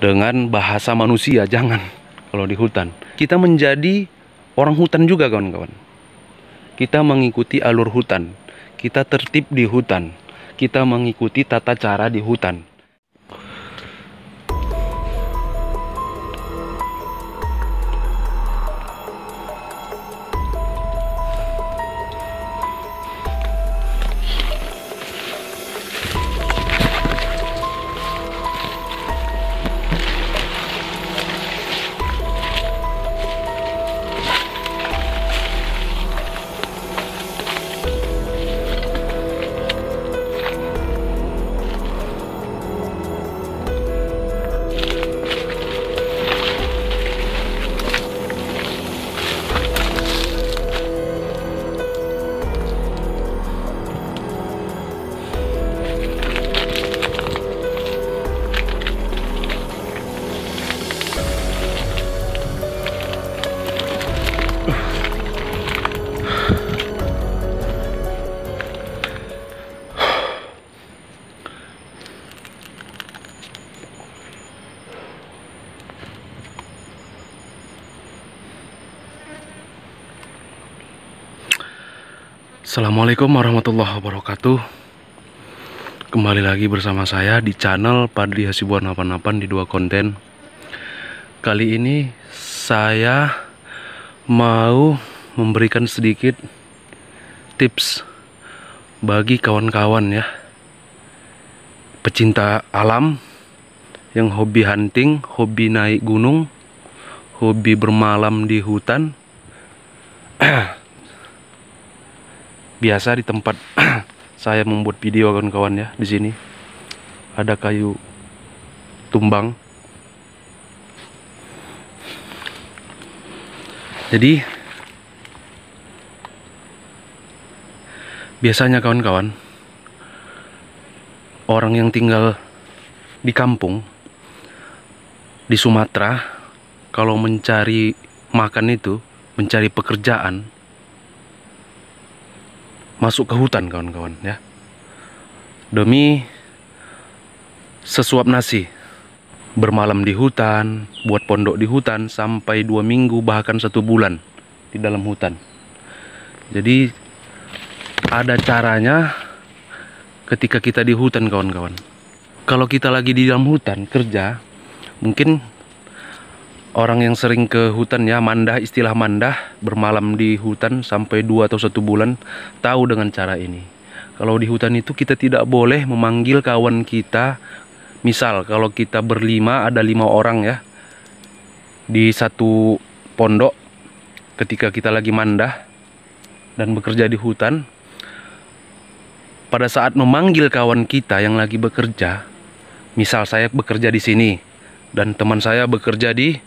dengan bahasa manusia jangan kalau di hutan kita menjadi orang hutan juga kawan-kawan kita mengikuti alur hutan kita tertib di hutan kita mengikuti tata cara di hutan Assalamualaikum warahmatullahi wabarakatuh Kembali lagi bersama saya di channel Padri Hasibuan 88 di dua konten Kali ini saya mau memberikan sedikit tips bagi kawan-kawan ya Pecinta alam yang hobi hunting, hobi naik gunung, hobi bermalam di hutan biasa di tempat saya membuat video kawan-kawan ya di sini ada kayu tumbang jadi biasanya kawan-kawan orang yang tinggal di kampung di Sumatera kalau mencari makan itu mencari pekerjaan masuk ke hutan kawan-kawan ya demi sesuap nasi bermalam di hutan buat pondok di hutan sampai dua minggu bahkan satu bulan di dalam hutan jadi ada caranya ketika kita di hutan kawan-kawan kalau kita lagi di dalam hutan kerja mungkin orang yang sering ke hutan ya mandah istilah mandah bermalam di hutan sampai dua atau satu bulan tahu dengan cara ini kalau di hutan itu kita tidak boleh memanggil kawan kita misal kalau kita berlima ada lima orang ya di satu pondok ketika kita lagi mandah dan bekerja di hutan pada saat memanggil kawan kita yang lagi bekerja misal saya bekerja di sini dan teman saya bekerja di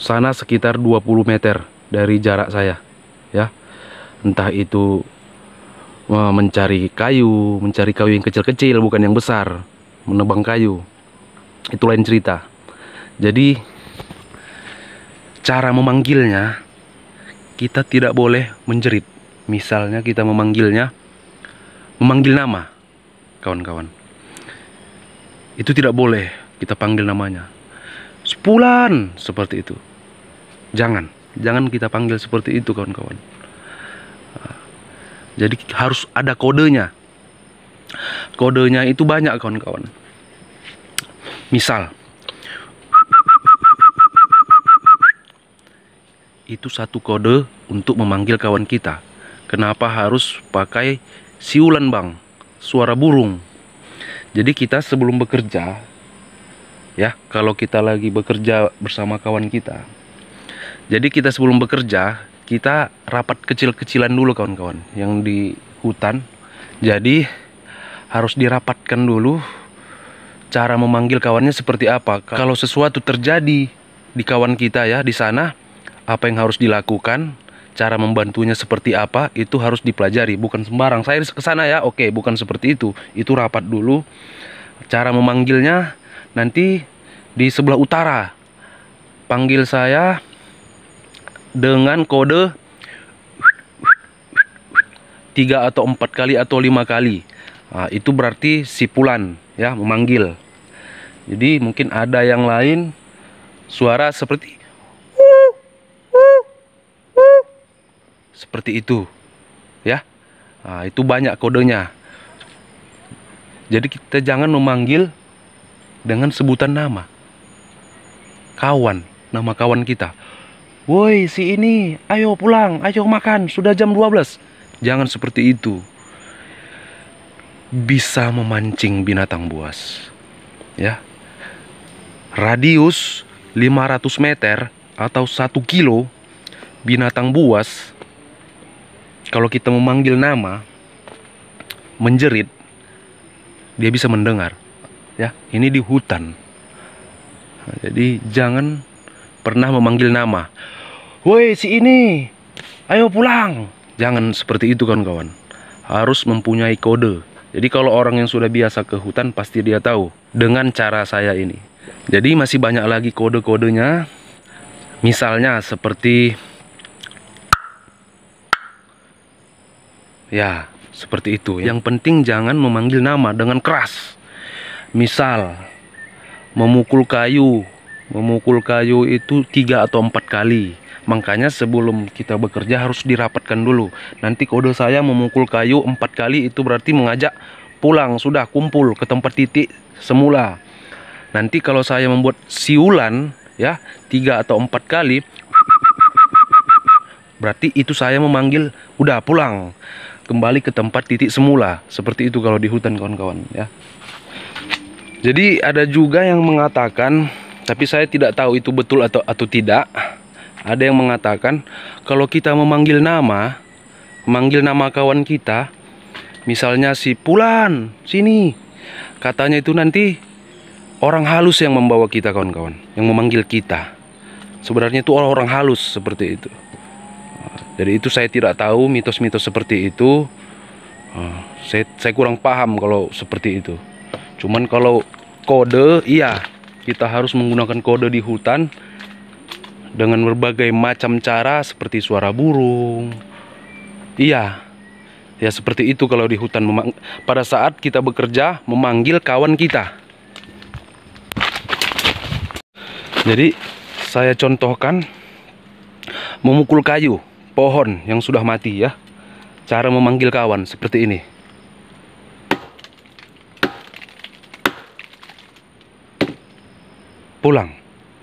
sana sekitar 20 meter dari jarak saya ya entah itu mencari kayu mencari kayu yang kecil-kecil bukan yang besar menebang kayu itu lain cerita jadi cara memanggilnya kita tidak boleh menjerit misalnya kita memanggilnya memanggil nama kawan-kawan itu tidak boleh kita panggil namanya Pulan seperti itu. Jangan, jangan kita panggil seperti itu kawan-kawan. Ah. Jadi harus ada kodenya. Kodenya itu banyak kawan-kawan. Misal itu satu kode untuk memanggil kawan kita. Kenapa harus pakai siulan, Bang? Suara burung. Jadi kita sebelum bekerja ya kalau kita lagi bekerja bersama kawan kita jadi kita sebelum bekerja kita rapat kecil-kecilan dulu kawan-kawan yang di hutan jadi harus dirapatkan dulu cara memanggil kawannya seperti apa kalau sesuatu terjadi di kawan kita ya di sana apa yang harus dilakukan cara membantunya seperti apa itu harus dipelajari bukan sembarang saya ke sana ya oke bukan seperti itu itu rapat dulu cara memanggilnya nanti di sebelah utara panggil saya dengan kode tiga atau empat kali atau lima kali nah, itu berarti si pulan ya memanggil jadi mungkin ada yang lain suara seperti seperti itu ya nah, itu banyak kodenya jadi kita jangan memanggil dengan sebutan nama. Kawan, nama kawan kita. Woi, si ini, ayo pulang, ayo makan, sudah jam 12. Jangan seperti itu. Bisa memancing binatang buas. Ya. Radius 500 meter atau 1 kilo binatang buas kalau kita memanggil nama menjerit dia bisa mendengar ya ini di hutan nah, jadi jangan pernah memanggil nama woi si ini ayo pulang jangan seperti itu kan kawan harus mempunyai kode jadi kalau orang yang sudah biasa ke hutan pasti dia tahu dengan cara saya ini jadi masih banyak lagi kode-kodenya misalnya seperti ya seperti itu yang penting jangan memanggil nama dengan keras misal memukul kayu memukul kayu itu tiga atau empat kali makanya sebelum kita bekerja harus dirapatkan dulu nanti kode saya memukul kayu empat kali itu berarti mengajak pulang sudah kumpul ke tempat titik semula nanti kalau saya membuat siulan ya tiga atau empat kali berarti itu saya memanggil udah pulang kembali ke tempat titik semula seperti itu kalau di hutan kawan-kawan ya jadi ada juga yang mengatakan, tapi saya tidak tahu itu betul atau atau tidak. Ada yang mengatakan kalau kita memanggil nama, memanggil nama kawan kita, misalnya si Pulan, sini. Katanya itu nanti orang halus yang membawa kita kawan-kawan, yang memanggil kita. Sebenarnya itu orang-orang halus seperti itu. Jadi itu saya tidak tahu mitos-mitos seperti itu. Eh, saya, saya kurang paham kalau seperti itu cuman kalau kode iya kita harus menggunakan kode di hutan dengan berbagai macam cara seperti suara burung iya ya seperti itu kalau di hutan pada saat kita bekerja memanggil kawan kita jadi saya contohkan memukul kayu pohon yang sudah mati ya cara memanggil kawan seperti ini pulang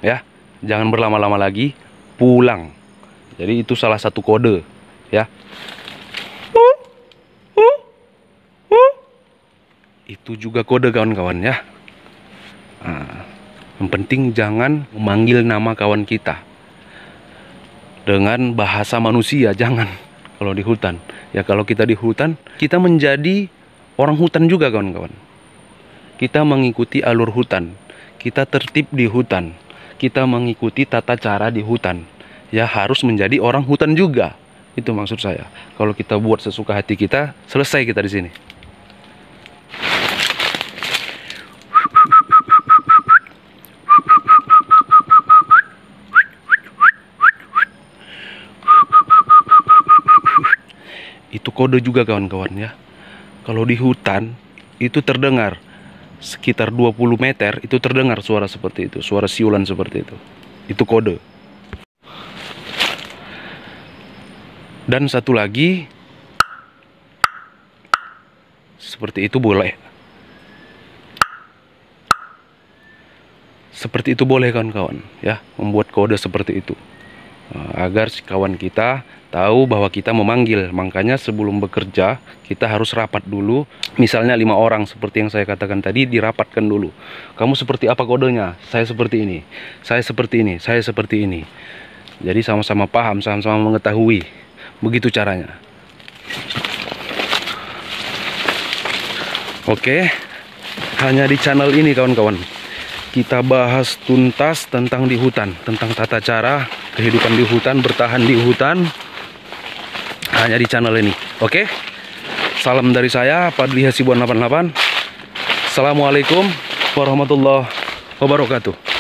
ya jangan berlama-lama lagi pulang jadi itu salah satu kode ya itu juga kode kawan-kawan ya nah, yang penting jangan memanggil nama kawan kita dengan bahasa manusia jangan kalau di hutan ya kalau kita di hutan kita menjadi orang hutan juga kawan-kawan kita mengikuti alur hutan kita tertib di hutan. Kita mengikuti tata cara di hutan. Ya harus menjadi orang hutan juga. Itu maksud saya. Kalau kita buat sesuka hati kita, selesai kita di sini. Itu kode juga kawan-kawan ya. Kalau di hutan itu terdengar sekitar 20 meter itu terdengar suara seperti itu, suara siulan seperti itu. Itu kode. Dan satu lagi seperti itu boleh. Seperti itu boleh kawan-kawan ya, membuat kode seperti itu. Eh, agar kawan kita tahu bahwa kita memanggil. Makanya sebelum bekerja kita harus rapat dulu. Misalnya lima orang seperti yang saya katakan tadi dirapatkan dulu. Kamu seperti apa kodenya? Saya seperti ini. Saya seperti ini. Saya seperti ini. Jadi sama-sama paham, sama-sama mengetahui. Begitu caranya. Oke. Hanya di channel ini kawan-kawan kita bahas tuntas tentang di hutan, tentang tata cara kehidupan di hutan, bertahan di hutan hanya di channel ini. Oke. Salam dari saya Padli Hasibuan 88. Assalamualaikum warahmatullahi wabarakatuh.